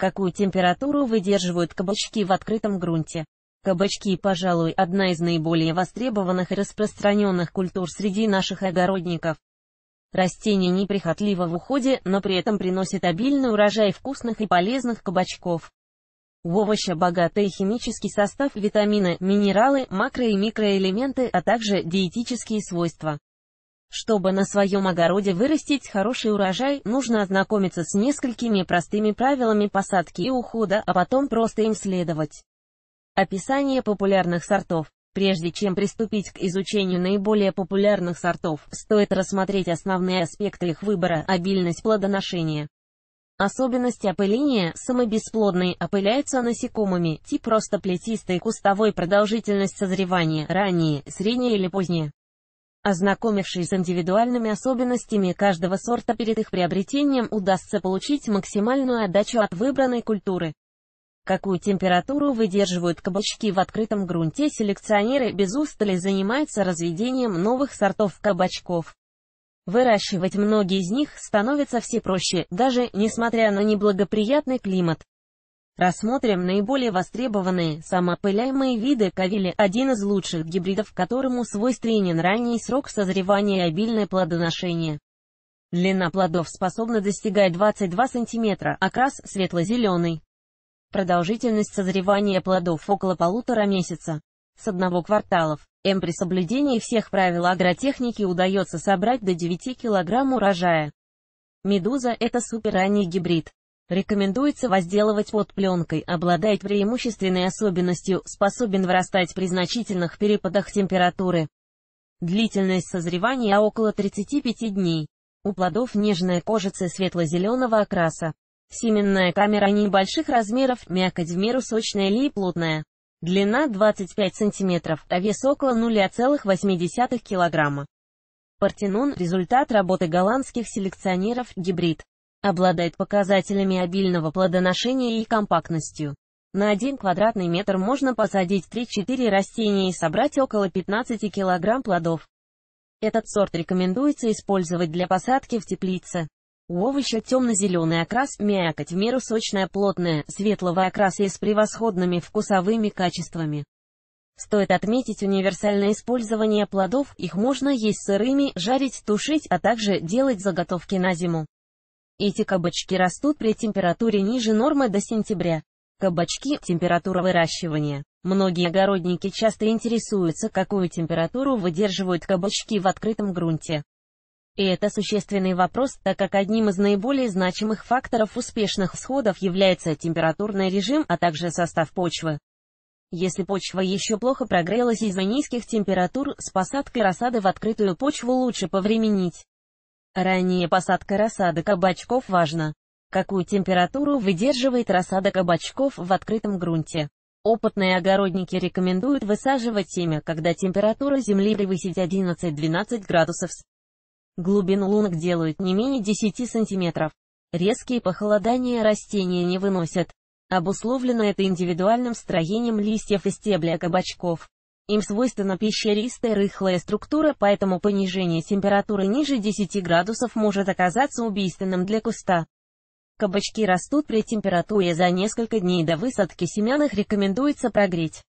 Какую температуру выдерживают кабачки в открытом грунте? Кабачки, пожалуй, одна из наиболее востребованных и распространенных культур среди наших огородников. Растение неприхотливо в уходе, но при этом приносит обильный урожай вкусных и полезных кабачков. У овоща богатый химический состав, витамины, минералы, макро- и микроэлементы, а также диетические свойства. Чтобы на своем огороде вырастить хороший урожай, нужно ознакомиться с несколькими простыми правилами посадки и ухода, а потом просто им следовать. Описание популярных сортов. Прежде чем приступить к изучению наиболее популярных сортов, стоит рассмотреть основные аспекты их выбора, обильность плодоношения. Особенность опыления – самобесплодные опыляются насекомыми, тип роста плетистый, кустовой продолжительность созревания, ранние, средние или поздние. Ознакомившись с индивидуальными особенностями каждого сорта перед их приобретением удастся получить максимальную отдачу от выбранной культуры. Какую температуру выдерживают кабачки в открытом грунте селекционеры без устали занимаются разведением новых сортов кабачков. Выращивать многие из них становится все проще, даже несмотря на неблагоприятный климат. Рассмотрим наиболее востребованные самопыляемые виды кавили, один из лучших гибридов которому свойственен ранний срок созревания и обильное плодоношение. Длина плодов способна достигать 22 см, окрас светло-зеленый. Продолжительность созревания плодов около полутора месяца. С одного кварталов. М при соблюдении всех правил агротехники удается собрать до 9 кг урожая. Медуза – это суперранний гибрид. Рекомендуется возделывать под пленкой, обладает преимущественной особенностью, способен вырастать при значительных перепадах температуры. Длительность созревания около 35 дней. У плодов нежная кожица светло-зеленого окраса. Семенная камера небольших размеров, мякоть в меру сочная или плотная. Длина 25 см, а вес около 0,8 кг. Партенон – результат работы голландских селекционеров, гибрид. Обладает показателями обильного плодоношения и компактностью. На один квадратный метр можно посадить 3-4 растения и собрать около 15 кг плодов. Этот сорт рекомендуется использовать для посадки в теплице. У овоща темно-зеленый окрас, мякоть в меру сочная плотная, светлого окраса и с превосходными вкусовыми качествами. Стоит отметить универсальное использование плодов, их можно есть сырыми, жарить, тушить, а также делать заготовки на зиму. Эти кабачки растут при температуре ниже нормы до сентября. Кабачки – температура выращивания. Многие огородники часто интересуются, какую температуру выдерживают кабачки в открытом грунте. И это существенный вопрос, так как одним из наиболее значимых факторов успешных всходов является температурный режим, а также состав почвы. Если почва еще плохо прогрелась из-за низких температур, с посадкой рассады в открытую почву лучше повременить. Ранняя посадка рассады кабачков важна. Какую температуру выдерживает рассада кабачков в открытом грунте? Опытные огородники рекомендуют высаживать семя, когда температура земли превысит 11-12 градусов. Глубину лунок делают не менее 10 сантиметров. Резкие похолодания растения не выносят. Обусловлено это индивидуальным строением листьев и стебля кабачков. Им свойственна пещеристая рыхлая структура, поэтому понижение температуры ниже 10 градусов может оказаться убийственным для куста. Кабачки растут при температуре за несколько дней до высадки семян их рекомендуется прогреть.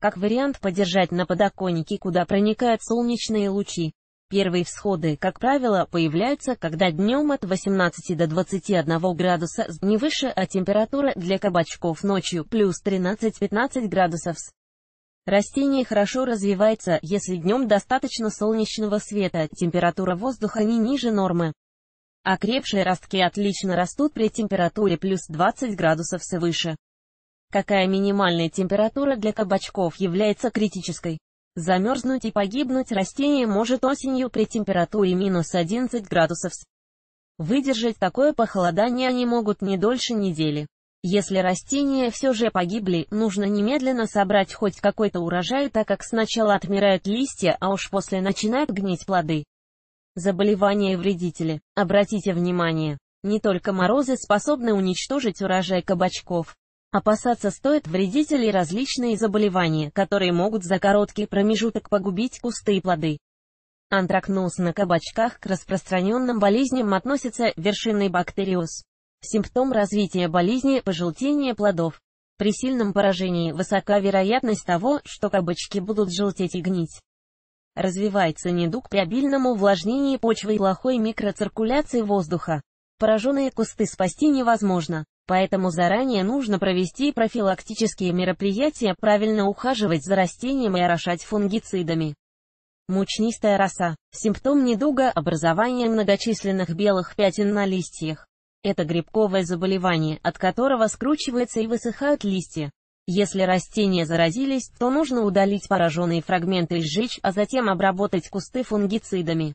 Как вариант подержать на подоконнике, куда проникают солнечные лучи. Первые всходы, как правило, появляются, когда днем от 18 до 21 градуса, не выше, а температура для кабачков ночью плюс 13-15 градусов. Растение хорошо развивается, если днем достаточно солнечного света, температура воздуха не ниже нормы. Окрепшие ростки отлично растут при температуре плюс 20 градусов и выше. Какая минимальная температура для кабачков является критической? Замерзнуть и погибнуть растение может осенью при температуре минус 11 градусов. Выдержать такое похолодание они могут не дольше недели. Если растения все же погибли, нужно немедленно собрать хоть какой-то урожай, так как сначала отмирают листья, а уж после начинают гнить плоды. Заболевания и вредители. Обратите внимание, не только морозы способны уничтожить урожай кабачков. Опасаться стоит вредителей различные заболевания, которые могут за короткий промежуток погубить кусты и плоды. Антракноз на кабачках к распространенным болезням относится вершинный бактериоз. Симптом развития болезни – пожелтение плодов. При сильном поражении высока вероятность того, что кабачки будут желтеть и гнить. Развивается недуг при обильном увлажнении почвы и плохой микроциркуляции воздуха. Пораженные кусты спасти невозможно, поэтому заранее нужно провести профилактические мероприятия, правильно ухаживать за растением и орошать фунгицидами. Мучнистая роса – симптом недуга образования многочисленных белых пятен на листьях. Это грибковое заболевание, от которого скручиваются и высыхают листья. Если растения заразились, то нужно удалить пораженные фрагменты и сжечь, а затем обработать кусты фунгицидами.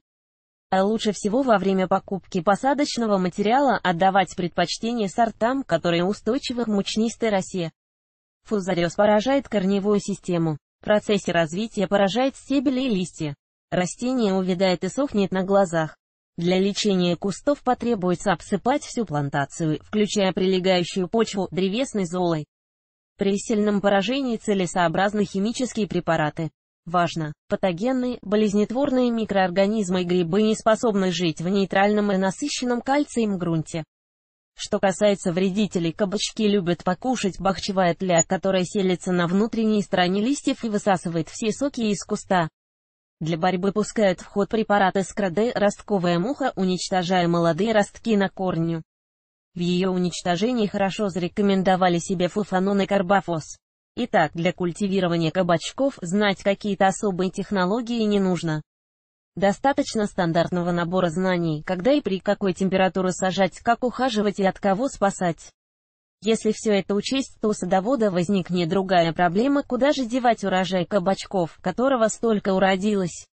А лучше всего во время покупки посадочного материала отдавать предпочтение сортам, которые устойчивы к мучнистой росе. Фузариоз поражает корневую систему. В процессе развития поражает стебели и листья. Растение увядает и сохнет на глазах. Для лечения кустов потребуется обсыпать всю плантацию, включая прилегающую почву, древесной золой. При сильном поражении целесообразны химические препараты. Важно, патогенные, болезнетворные микроорганизмы и грибы не способны жить в нейтральном и насыщенном кальцием грунте. Что касается вредителей, кабачки любят покушать бахчевая тля, которая селится на внутренней стороне листьев и высасывает все соки из куста. Для борьбы пускают в ход препараты с краде ростковая муха, уничтожая молодые ростки на корню. В ее уничтожении хорошо зарекомендовали себе фуфанон и карбофос. Итак, для культивирования кабачков знать какие-то особые технологии не нужно. Достаточно стандартного набора знаний, когда и при какой температуре сажать, как ухаживать и от кого спасать. Если все это учесть, то у садовода возникнет другая проблема, куда же девать урожай кабачков, которого столько уродилось.